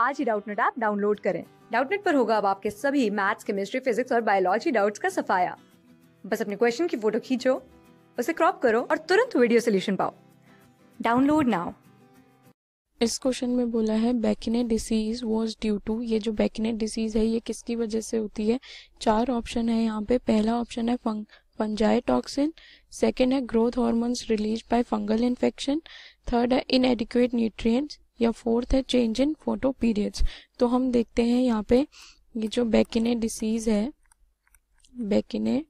आज ही Doubtnut app download करें डाउटनेट पर होगा अब आपके सभी मैथ्स केमिस्ट्री फिजिक्स और बायोलॉजी डाउट्स का सफाया बस अपने क्वेश्चन की फोटो खींचो उसे क्रॉप करो और तुरंत वीडियो सोल्यूशन पाओ डाउनलोड नाउ इस क्वेश्चन में बोला है bakanae disease was due to ये जो बैकिनेट डिसीज है ये किसकी वजह से होती है चार ऑप्शन है यहाँ पे पहला ऑप्शन है फंग फंजाई टॉक्सिन सेकेंड है growth hormones release by fungal infection third है इनएडिक्वेट न्यूट्रिएंट्स या फोर्थ है चेंज इन फोटो पीरियड्स तो हम देखते हैं यहाँ पे ये जो बैकिने डिसीज है बैकिने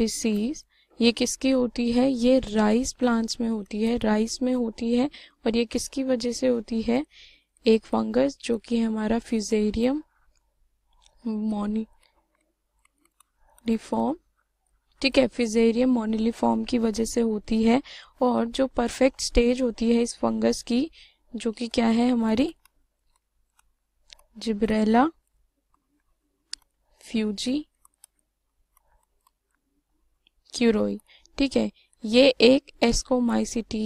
डिसीज ये किसकी होती है ये राइस प्लांट्स में होती है राइस में होती है और ये किसकी वजह से होती है एक फंगस जो कि हमारा फिजेरियम मोनी डिफॉर्म ठीक है फिजेरियम मोनिलीफॉर्म की वजह से होती है और जो परफेक्ट स्टेज होती है इस फंगस की जो कि क्या है हमारी जिब्रेला फ्यूजी क्यूरोई ठीक है ये एक एस्कोमाइसिटी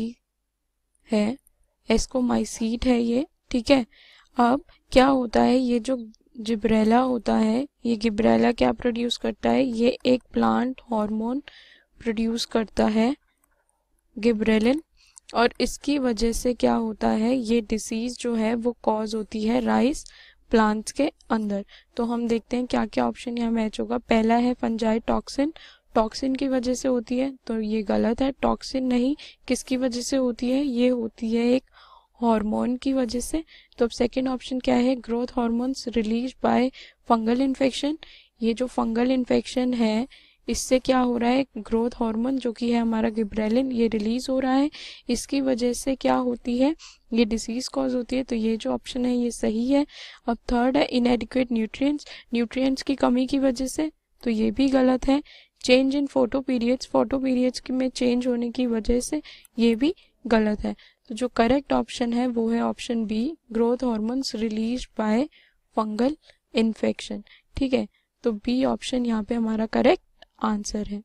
है एस्कोमाइसीट है ये ठीक है अब क्या होता है ये जो जिब्रेला होता है ये गिब्रेला क्या प्रोड्यूस करता है ये एक प्लांट हार्मोन प्रोड्यूस करता है गिब्रेलिन और इसकी वजह से क्या होता है ये डिसीज जो है वो कॉज होती है राइस प्लांट्स के अंदर तो हम देखते हैं क्या क्या ऑप्शन यहाँ मैच होगा पहला है फंजाई टॉक्सिन टॉक्सिन की वजह से होती है तो ये गलत है टॉक्सिन नहीं किसकी वजह से होती है ये होती है एक हार्मोन की वजह से तो अब सेकेंड ऑप्शन क्या है growth hormones release by fungal infection ये जो फंगल इन्फेक्शन है इससे क्या हो रहा है ग्रोथ हार्मोन जो कि है हमारा गिब्रेलिन ये रिलीज हो रहा है इसकी वजह से क्या होती है ये डिसीज कॉज होती है तो ये जो ऑप्शन है ये सही है अब थर्ड है इनएडिक्वेट न्यूट्रिएंट्स न्यूट्रिएंट्स की कमी की वजह से तो ये भी गलत है change in photoperiods photoperiods में चेंज होने की वजह से ये भी गलत है तो जो करेक्ट ऑप्शन है वो है option B growth hormones release by fungal infection ठीक है तो बी ऑप्शन यहाँ पे हमारा करेक्ट आंसर है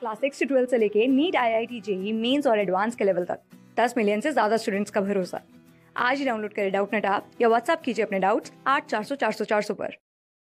क्लास सिक्स ट्वेल्थ से लेके NEET I I T JEE mains और एडवांस के लेवल तक दस मिलियन से ज्यादा स्टूडेंट्स का भरोसा आज ही डाउनलोड करें डाउट नेट आप या व्हाट्सअप कीजिए अपने डाउट्स आठ चार सौ चार सौ चार सौ पर